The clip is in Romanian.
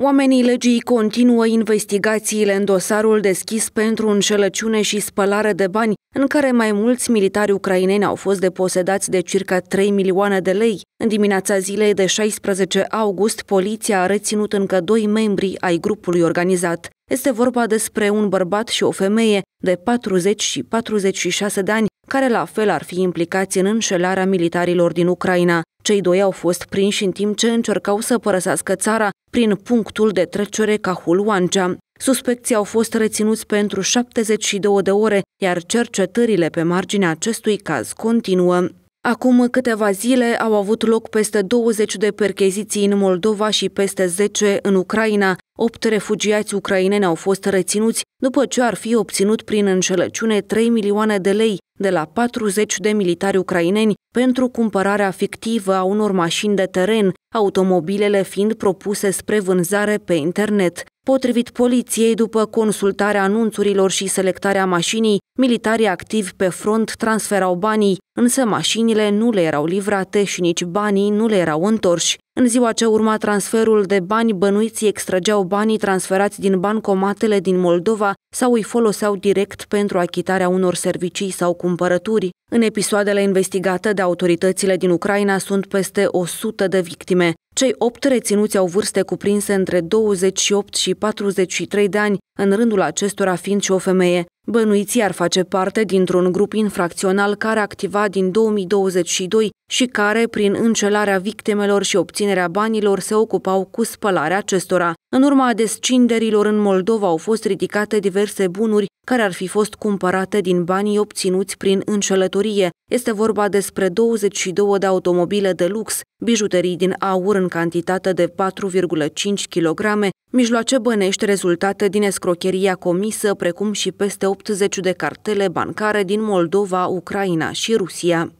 Oamenii legii continuă investigațiile în dosarul deschis pentru înșelăciune și spălare de bani, în care mai mulți militari ucraineni au fost deposedați de circa 3 milioane de lei. În dimineața zilei de 16 august, poliția a reținut încă doi membri ai grupului organizat. Este vorba despre un bărbat și o femeie de 40 și 46 de ani care la fel ar fi implicați în înșelarea militarilor din Ucraina. Cei doi au fost prinși în timp ce încercau să părăsească țara prin punctul de trecere cahul oangea Suspecții au fost reținuți pentru 72 de ore, iar cercetările pe marginea acestui caz continuă. Acum câteva zile au avut loc peste 20 de percheziții în Moldova și peste 10 în Ucraina. Opt refugiați ucraineni au fost reținuți, după ce ar fi obținut prin înșelăciune 3 milioane de lei de la 40 de militari ucraineni pentru cumpărarea fictivă a unor mașini de teren, automobilele fiind propuse spre vânzare pe internet. Potrivit poliției, după consultarea anunțurilor și selectarea mașinii, Militarii activi pe front transferau banii, însă mașinile nu le erau livrate și nici banii nu le erau întorși. În ziua ce urma transferul de bani, bănuiții extrageau banii transferați din bancomatele din Moldova sau îi foloseau direct pentru achitarea unor servicii sau cumpărături. În episoadele investigate de autoritățile din Ucraina sunt peste 100 de victime. Cei opt reținuți au vârste cuprinse între 28 și 43 de ani, în rândul acestora fiind și o femeie. Bănuiții ar face parte dintr-un grup infracțional care activa din 2022 și care, prin încelarea victimelor și obținerea banilor, se ocupau cu spălarea acestora. În urma descinderilor în Moldova au fost ridicate diverse bunuri care ar fi fost cumpărate din banii obținuți prin înșelătorie. Este vorba despre 22 de automobile de lux, bijuterii din aur în cantitate de 4,5 kg, mijloace bănești rezultate din escrocheria comisă, precum și peste 80 de cartele bancare din Moldova, Ucraina și Rusia.